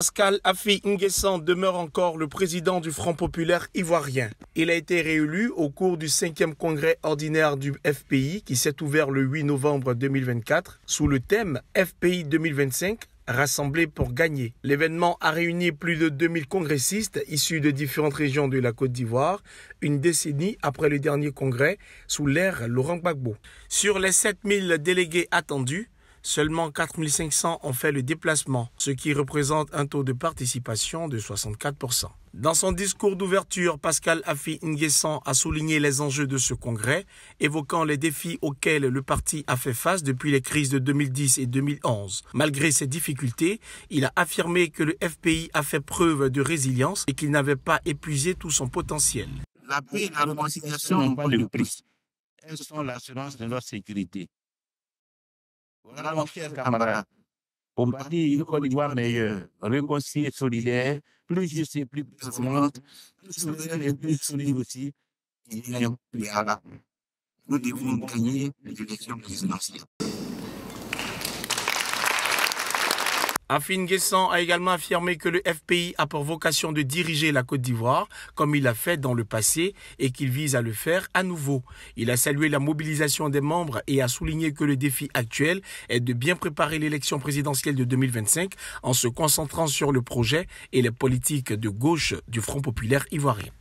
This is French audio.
Pascal Afi Nguessan demeure encore le président du Front populaire ivoirien. Il a été réélu au cours du 5e congrès ordinaire du FPI qui s'est ouvert le 8 novembre 2024 sous le thème FPI 2025 rassemblés pour gagner. L'événement a réuni plus de 2000 congressistes issus de différentes régions de la Côte d'Ivoire, une décennie après le dernier congrès sous l'ère Laurent Gbagbo. Sur les 7000 délégués attendus, Seulement 4500 ont fait le déplacement, ce qui représente un taux de participation de 64%. Dans son discours d'ouverture, Pascal Afi Nguessan a souligné les enjeux de ce congrès, évoquant les défis auxquels le parti a fait face depuis les crises de 2010 et 2011. Malgré ces difficultés, il a affirmé que le FPI a fait preuve de résilience et qu'il n'avait pas épuisé tout son potentiel. La paix et la n'ont pas Elles sont l'assurance de notre sécurité. Voilà mon cher camarade. Pour partir une Côte d'Ivoire meilleure, réconciliée, solidaire, plus juste et plus performante, plus souveraine et plus solide aussi, il a à la. Nous devons gagner les élections présidentielles. Afin Guessant a également affirmé que le FPI a pour vocation de diriger la Côte d'Ivoire, comme il l'a fait dans le passé, et qu'il vise à le faire à nouveau. Il a salué la mobilisation des membres et a souligné que le défi actuel est de bien préparer l'élection présidentielle de 2025 en se concentrant sur le projet et les politiques de gauche du Front populaire ivoirien.